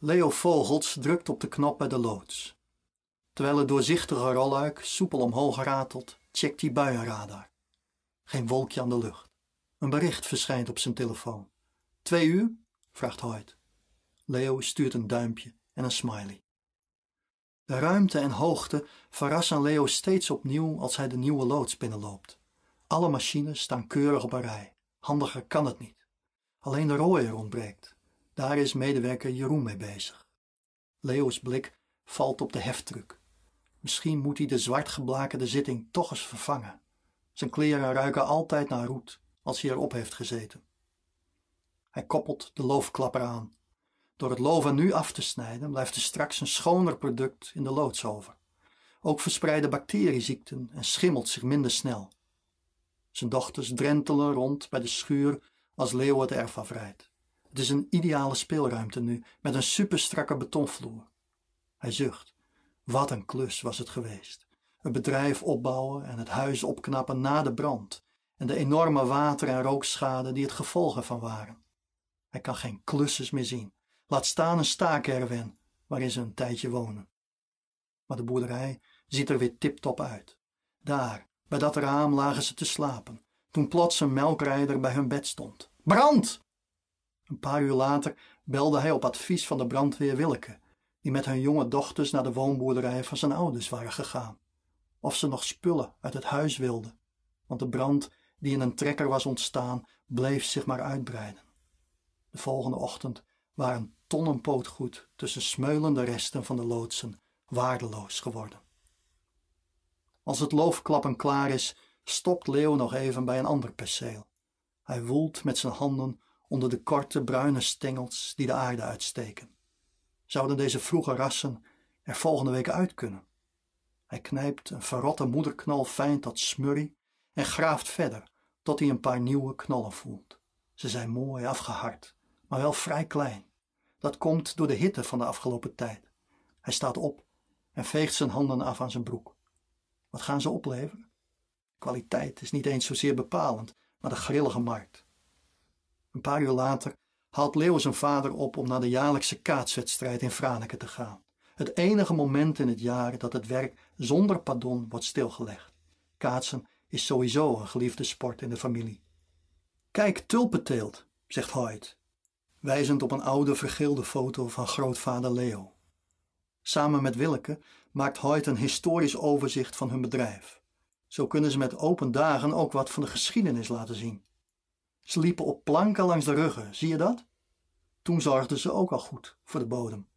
Leo Vogels drukt op de knop bij de loods. Terwijl het doorzichtige rolluik soepel omhoog ratelt, checkt hij buienradar. Geen wolkje aan de lucht. Een bericht verschijnt op zijn telefoon. Twee uur? vraagt Hoyt. Leo stuurt een duimpje en een smiley. De ruimte en hoogte verrassen Leo steeds opnieuw als hij de nieuwe loods binnenloopt. Alle machines staan keurig op een rij. Handiger kan het niet. Alleen de rooier ontbreekt. Daar is medewerker Jeroen mee bezig. Leo's blik valt op de heftruck. Misschien moet hij de zwart geblakerde zitting toch eens vervangen. Zijn kleren ruiken altijd naar roet als hij erop heeft gezeten. Hij koppelt de loofklapper aan. Door het loof nu af te snijden blijft er straks een schoner product in de loods over. Ook verspreiden bacterieziekten en schimmelt zich minder snel. Zijn dochters drentelen rond bij de schuur als Leo het erf afrijdt. Het is een ideale speelruimte nu, met een superstrakke betonvloer. Hij zucht. Wat een klus was het geweest. Het bedrijf opbouwen en het huis opknappen na de brand en de enorme water- en rookschade die het gevolgen van waren. Hij kan geen klusses meer zien, laat staan een staakerven waarin ze een tijdje wonen. Maar de boerderij ziet er weer tiptop uit. Daar, bij dat raam lagen ze te slapen, toen plots een melkrijder bij hun bed stond. Brand! Een paar uur later belde hij op advies van de brandweer Willeke, die met hun jonge dochters naar de woonboerderij van zijn ouders waren gegaan. Of ze nog spullen uit het huis wilden, want de brand die in een trekker was ontstaan, bleef zich maar uitbreiden. De volgende ochtend waren tonnen pootgoed tussen smeulende resten van de loodsen waardeloos geworden. Als het loofklappen klaar is, stopt Leo nog even bij een ander perceel. Hij woelt met zijn handen onder de korte bruine stengels die de aarde uitsteken. Zouden deze vroege rassen er volgende week uit kunnen? Hij knijpt een verrotte moederknal fijn tot smurrie en graaft verder tot hij een paar nieuwe knollen voelt. Ze zijn mooi afgehard, maar wel vrij klein. Dat komt door de hitte van de afgelopen tijd. Hij staat op en veegt zijn handen af aan zijn broek. Wat gaan ze opleveren? Kwaliteit is niet eens zozeer bepalend, maar de grillige markt. Een paar uur later haalt Leo zijn vader op om naar de jaarlijkse kaatswedstrijd in Franeker te gaan. Het enige moment in het jaar dat het werk zonder pardon wordt stilgelegd. Kaatsen is sowieso een geliefde sport in de familie. Kijk, tulpenteelt, zegt Hoyt, wijzend op een oude vergeelde foto van grootvader Leo. Samen met Willeke maakt Hoyt een historisch overzicht van hun bedrijf. Zo kunnen ze met open dagen ook wat van de geschiedenis laten zien. Ze liepen op planken langs de ruggen, zie je dat? Toen zorgden ze ook al goed voor de bodem.